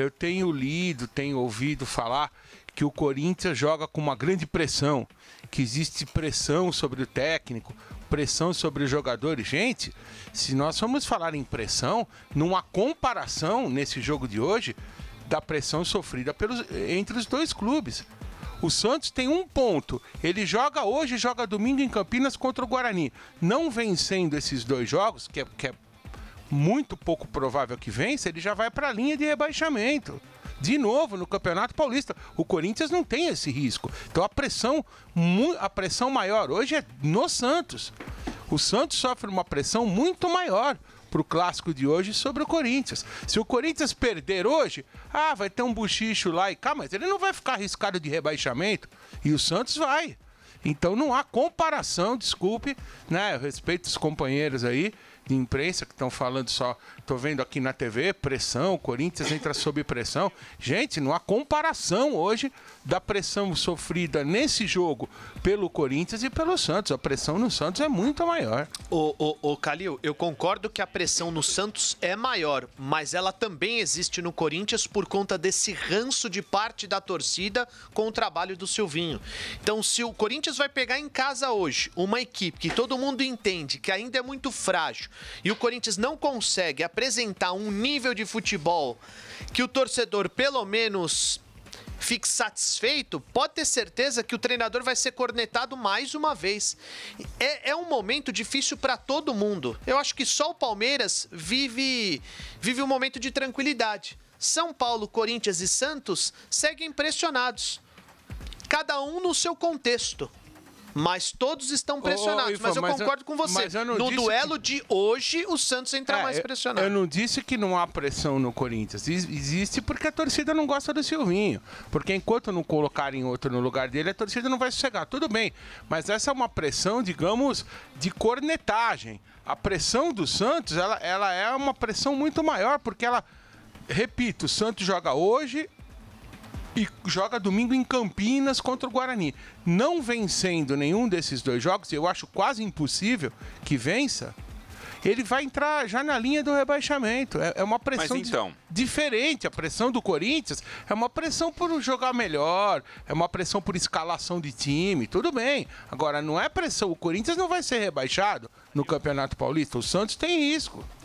Eu tenho lido, tenho ouvido falar que o Corinthians joga com uma grande pressão, que existe pressão sobre o técnico, pressão sobre os jogadores. Gente, se nós formos falar em pressão, numa comparação nesse jogo de hoje, da pressão sofrida pelos, entre os dois clubes. O Santos tem um ponto. Ele joga hoje, joga domingo em Campinas contra o Guarani. Não vencendo esses dois jogos, que é, que é muito pouco provável que vença, ele já vai para a linha de rebaixamento. De novo no Campeonato Paulista, o Corinthians não tem esse risco. Então a pressão, a pressão maior hoje é no Santos. O Santos sofre uma pressão muito maior para o clássico de hoje sobre o Corinthians. Se o Corinthians perder hoje, ah, vai ter um buchicho lá e cá, mas ele não vai ficar arriscado de rebaixamento. E o Santos vai. Então não há comparação, desculpe, né? Eu respeito os companheiros aí, de imprensa que estão falando só, tô vendo aqui na TV, pressão, Corinthians entra sob pressão. Gente, não há comparação hoje da pressão sofrida nesse jogo pelo Corinthians e pelo Santos. A pressão no Santos é muito maior. Ô, ô, ô Calil, eu concordo que a pressão no Santos é maior, mas ela também existe no Corinthians por conta desse ranço de parte da torcida com o trabalho do Silvinho. Então, se o Corinthians vai pegar em casa hoje uma equipe que todo mundo entende que ainda é muito frágil, e o Corinthians não consegue apresentar um nível de futebol que o torcedor, pelo menos, fique satisfeito, pode ter certeza que o treinador vai ser cornetado mais uma vez. É, é um momento difícil para todo mundo. Eu acho que só o Palmeiras vive, vive um momento de tranquilidade. São Paulo, Corinthians e Santos seguem pressionados. Cada um no seu contexto. Mas todos estão pressionados. Ô, ô, Ifa, mas eu mas concordo eu, com você. no duelo que... de hoje, o Santos entra é, mais pressionado. Eu não disse que não há pressão no Corinthians. Existe porque a torcida não gosta do Silvinho. Porque enquanto não colocarem outro no lugar dele, a torcida não vai sossegar. Tudo bem. Mas essa é uma pressão, digamos, de cornetagem. A pressão do Santos, ela, ela é uma pressão muito maior, porque ela repito, o Santos joga hoje, e joga domingo em Campinas contra o Guarani. Não vencendo nenhum desses dois jogos, eu acho quase impossível que vença. Ele vai entrar já na linha do rebaixamento. É, é uma pressão então... diferente. A pressão do Corinthians é uma pressão por jogar melhor, é uma pressão por escalação de time, tudo bem. Agora, não é pressão. O Corinthians não vai ser rebaixado no Campeonato Paulista. O Santos tem risco.